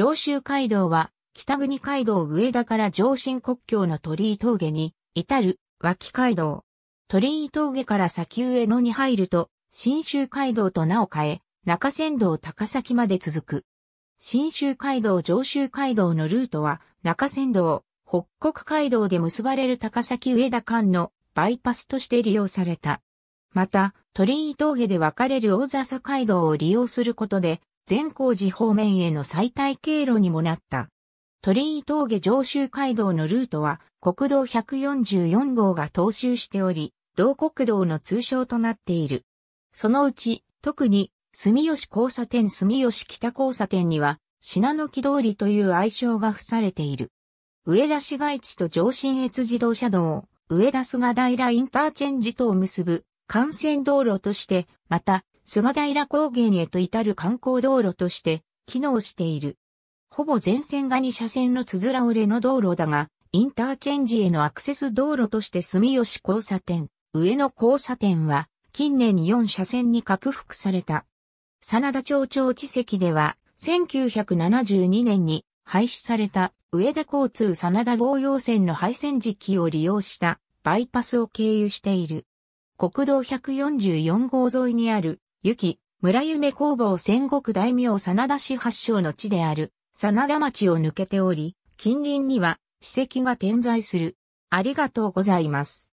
上州街道は、北国街道上田から上新国境の鳥居峠に、至る、脇街道。鳥居峠から先上野に入ると、新州街道と名を変え、中山道高崎まで続く。新州街道上州街道のルートは、中山道、北国街道で結ばれる高崎上田間のバイパスとして利用された。また、鳥居峠で分かれる大笹街道を利用することで、善光寺方面への最大経路にもなった。鳥居峠上州街道のルートは国道144号が踏襲しており、同国道の通称となっている。そのうち、特に、住吉交差点住吉北交差点には、品の木通りという愛称が付されている。上田市街地と上信越自動車道、上田菅平インターチェンジ等を結ぶ幹線道路として、また、菅平高原へと至る観光道路として機能している。ほぼ全線が2車線のつづら折れの道路だが、インターチェンジへのアクセス道路として住吉交差点、上野交差点は、近年4車線に拡幅された。真田町町地籍では、1972年に廃止された上田交通真田防用線の廃線時期を利用したバイパスを経由している。国道144号沿いにあるゆき、村夢工房戦国大名真田氏発祥の地である、真田町を抜けており、近隣には史跡が点在する。ありがとうございます。